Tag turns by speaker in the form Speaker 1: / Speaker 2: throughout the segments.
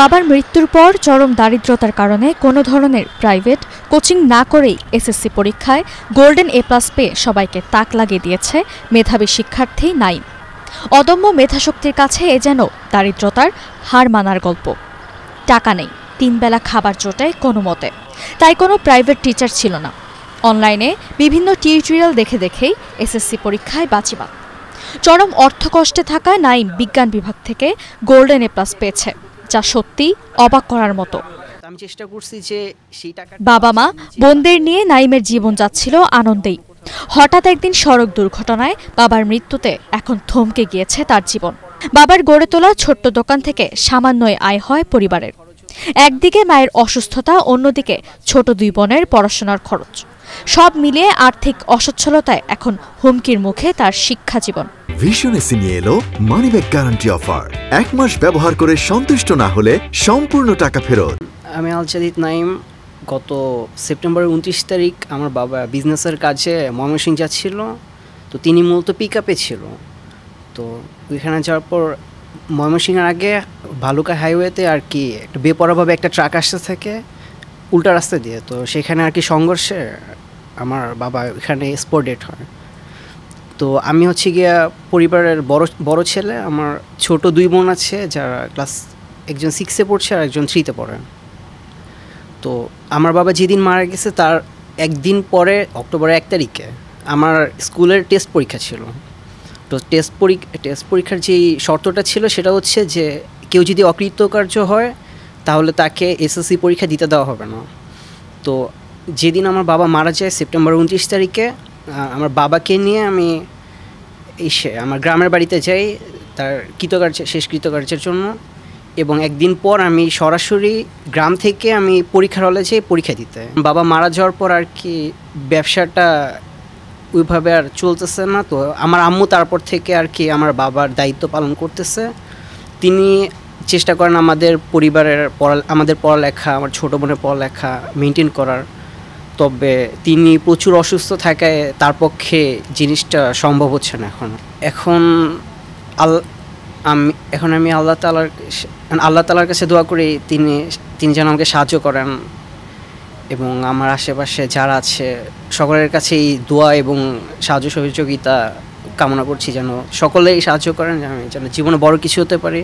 Speaker 1: বাবার মৃত্যুর পর চরম দারিদ্রতার কারণে কোনো ধরনের প্রাইভেট কোচিং না করেই এসএসসি পরীক্ষায় গোল্ডেন এ প্লাস পেয়ে সবাইকে তাক লাগিয়ে দিয়েছে মেধাবী শিক্ষার্থী নাই অদম্য মেধাশক্তির কাছে এ যেন দারিদ্রতার হার মানার গল্প টাকা নেই তিনবেলা খাবার জোটায় কোনো মতে তাই কোনো প্রাইভেট টিচার ছিল না অনলাইনে বিভিন্ন টিউটোরিয়াল দেখে দেখেই এসএসসি পরীক্ষায় বাঁচিবা চরম অর্থকষ্টে থাকা নাইম বিজ্ঞান বিভাগ থেকে গোল্ডেন এ প্লাস পেয়েছে যা সত্যি অবাক করার মতো
Speaker 2: আমি চেষ্টা করছি যে বাবা মা
Speaker 1: বোনদের নিয়ে নাইমের জীবন যাচ্ছিল আনন্দেই হঠাৎ একদিন সড়ক দুর্ঘটনায় বাবার মৃত্যুতে এখন থমকে গিয়েছে তার জীবন বাবার গড়ে তোলা ছোট্ট দোকান থেকে সামান্যই আয় হয় পরিবারের একদিকে মায়ের অসুস্থতা অন্যদিকে ছোট দুই বোনের পড়াশোনার খরচ সব মিলিয়ে আর্থিক অসচ্ছলতায় এখন হুমকির মুখে তার শিক্ষা জীবন ভীষণ এসি নিয়ে এলো মানিব্যাগ গ্যারান্টি অফার এক মাস ব্যবহার করে সন্তুষ্ট না হলে সম্পূর্ণ টাকা ফেরত আমি আলচাদিত নাইম
Speaker 2: গত সেপ্টেম্বরের উনত্রিশ তারিখ আমার বাবা বিজনেসের কাজে ময়মনসিং যাচ্ছিল তো তিনি মূলত পিক আপে ছিল তো ওইখানে যাওয়ার পর ময়মনসিংহের আগে ভালুকা হাইওয়েতে আর কি একটা বেপরাভাবে একটা ট্রাক আসতে থাকে উল্টা রাস্তা দিয়ে তো সেখানে আর কি সংঘর্ষে আমার বাবা এখানে স্পট ডেট হয় তো আমি হচ্ছে গিয়া পরিবারের বড় বড় ছেলে আমার ছোট দুই বোন আছে যারা ক্লাস একজন সিক্সে পড়ছে আর একজন থ্রিতে পড়ে তো আমার বাবা যেদিন মারা গেছে তার একদিন পরে অক্টোবরের এক তারিখে আমার স্কুলের টেস্ট পরীক্ষা ছিল তো টেস্ট পরীক্ষা টেস্ট পরীক্ষার যেই শর্তটা ছিল সেটা হচ্ছে যে কেউ যদি অকৃতকার্য হয় তাহলে তাকে এসএসসি পরীক্ষা দিতে দেওয়া হবে না তো যেদিন আমার বাবা মারা যায় সেপ্টেম্বর উনত্রিশ তারিখে আমার বাবাকে নিয়ে আমি এসে আমার গ্রামের বাড়িতে যাই তার কৃতকার্য শেষ কৃতকার্যের জন্য এবং একদিন পর আমি সরাসরি গ্রাম থেকে আমি পরীক্ষার হলে যেয়ে পরীক্ষা দিতে বাবা মারা যাওয়ার পর আর কি ব্যবসাটা ওইভাবে আর চলতেছে না তো আমার আম্মু তারপর থেকে আর কি আমার বাবার দায়িত্ব পালন করতেছে তিনি চেষ্টা করেন আমাদের পরিবারের পড়া আমাদের পড়ালেখা আমার ছোটো বোনের পড়ালেখা মেনটেন করার তবে তিনি প্রচুর অসুস্থ থাকায় তার পক্ষে জিনিসটা সম্ভব হচ্ছে না এখন এখন আল আমি এখন আমি আল্লাহ তালার আল্লাহ তালার কাছে দোয়া করি তিনি তিনি যেন আমাকে সাহায্য করেন এবং আমার আশেপাশে যারা আছে সকলের কাছে এই দোয়া এবং সাহায্য সহযোগিতা কামনা করছি যেন সকলেই সাহায্য করেন আমি যেন জীবনে বড় কিছু হতে পারি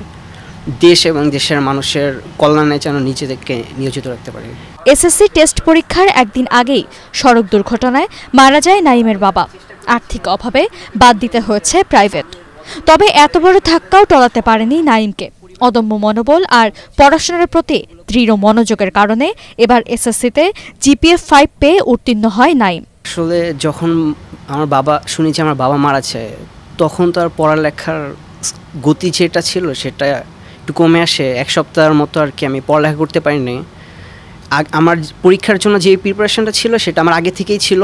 Speaker 2: দেশ এবং দেশের মানুষের কল্যাণে যেন নিজেদেরকে নিয়োজিত রাখতে পারি
Speaker 1: এসএসসি টেস্ট পরীক্ষার একদিন আগেই সড়ক দুর্ঘটনায় মারা যায় নাইমের বাবা আর্থিক অভাবে বাদ দিতে হয়েছে প্রাইভেট তবে এত বড় ধাক্কাও টলাতে পারেনি নাইমকে অদম্য মনোবল আর পড়াশোনার প্রতি দৃঢ় মনোযোগের কারণে এবার এসএসসিতে জিপিএ ফাইভ পেয়ে উত্তীর্ণ হয় নাইম
Speaker 2: আসলে যখন আমার বাবা শুনেছি আমার বাবা মারাছে তখন তো আর পড়ালেখার গতি যেটা ছিল সেটা একটু কমে আসে এক সপ্তাহের মতো আর কি আমি পড়ালেখা করতে পারিনি আমার পরীক্ষার জন্য যে প্রিপারেশনটা ছিল সেটা আমার আগে থেকেই ছিল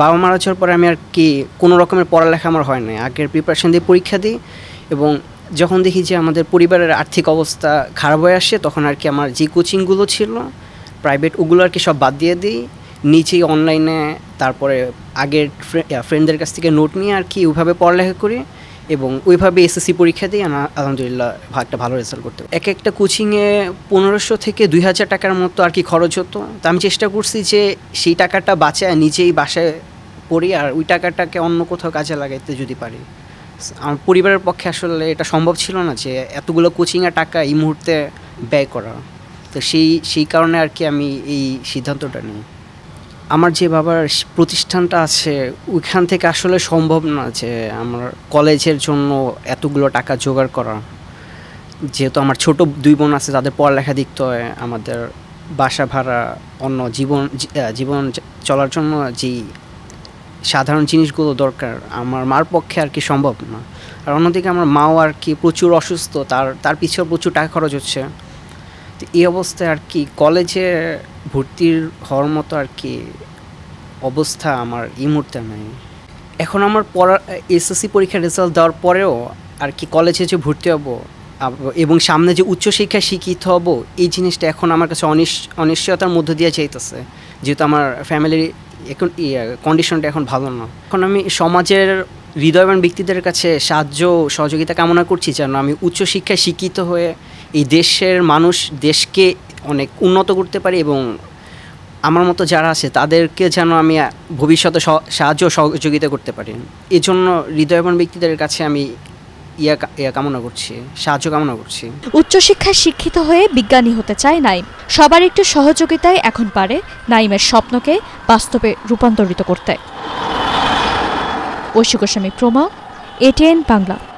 Speaker 2: বাবা মারা যাওয়ার পরে আমি আর কি কোনো রকমের পড়ালেখা আমার হয় না আগের প্রিপারেশন দিয়ে পরীক্ষা দিই এবং যখন দেখি যে আমাদের পরিবারের আর্থিক অবস্থা খারাপ হয়ে আসে তখন আর কি আমার যে কোচিংগুলো ছিল প্রাইভেট ওগুলো আর কি সব বাদ দিয়ে দিই নিচেই অনলাইনে তারপরে আগের ফ্রেন্ডদের কাছ থেকে নোট নিয়ে আর কি ওইভাবে পড়ালেখা করি এবং ওইভাবে এসএসসি পরীক্ষাতেই আলহামদুলিল্লাহ একটা ভালো রেজাল্ট করতে এক একটা কোচিংয়ে পনেরোশো থেকে দুই হাজার টাকার মতো আর কি খরচ হতো তা আমি চেষ্টা করছি যে সেই টাকাটা বাঁচায় নিজেই বাসায় পড়ি আর ওই টাকাটাকে অন্য কোথাও কাজে লাগাইতে যদি পারি আমার পরিবারের পক্ষে আসলে এটা সম্ভব ছিল না যে এতগুলো কোচিংয়ের টাকা এই মুহূর্তে ব্যয় করা তো সেই সেই কারণে আর কি আমি এই সিদ্ধান্তটা নিই আমার যে বাবার প্রতিষ্ঠানটা আছে ওইখান থেকে আসলে সম্ভব না যে আমার কলেজের জন্য এতগুলো টাকা জোগাড় করা যেহেতু আমার ছোট দুই বোন আছে তাদের পড়ালেখা দেখতে হয় আমাদের বাসা ভাড়া অন্য জীবন জীবন চলার জন্য যেই সাধারণ জিনিসগুলো দরকার আমার মার পক্ষে আর কি সম্ভব না আর অন্যদিকে আমার মাও আর কি প্রচুর অসুস্থ তার তার পিছিয়ে প্রচুর টাকা খরচ হচ্ছে তো এই অবস্থায় আর কি কলেজে ভর্তির হওয়ার মতো আর কি অবস্থা আমার এই মুহূর্তে নাই এখন আমার পড়া এসএসসি পরীক্ষার রেজাল্ট দেওয়ার পরেও আর কি কলেজে যে ভর্তি হব এবং সামনে যে উচ্চশিক্ষা শিক্ষিত হব এই জিনিসটা এখন আমার কাছে অনিশ্চয়তার মধ্য দিয়ে চাইতেছে যেহেতু আমার ফ্যামিলির এখন কন্ডিশনটা এখন ভালো না এখন আমি সমাজের হৃদয়বান ব্যক্তিদের কাছে সাহায্য সহযোগিতা কামনা করছি যেন আমি উচ্চশিক্ষায় শিক্ষিত হয়ে এই দেশের মানুষ দেশকে অনেক উন্নত করতে পারি এবং আমার মতো যারা আছে তাদেরকে যেন আমি ভবিষ্যতে সাহায্য সহযোগিতা করতে পারি এজন্য হৃদয়বান ব্যক্তিদের কাছে আমি ইয়া ইয়া কামনা করছি সাহায্য কামনা করছি
Speaker 1: উচ্চশিক্ষায় শিক্ষিত হয়ে বিজ্ঞানী হতে চায় নাইম সবার একটু সহযোগিতায় এখন পারে নাইমের স্বপ্নকে বাস্তবে রূপান্তরিত করতে ঐশী গোস্বামী প্রমা এটিএন বাংলা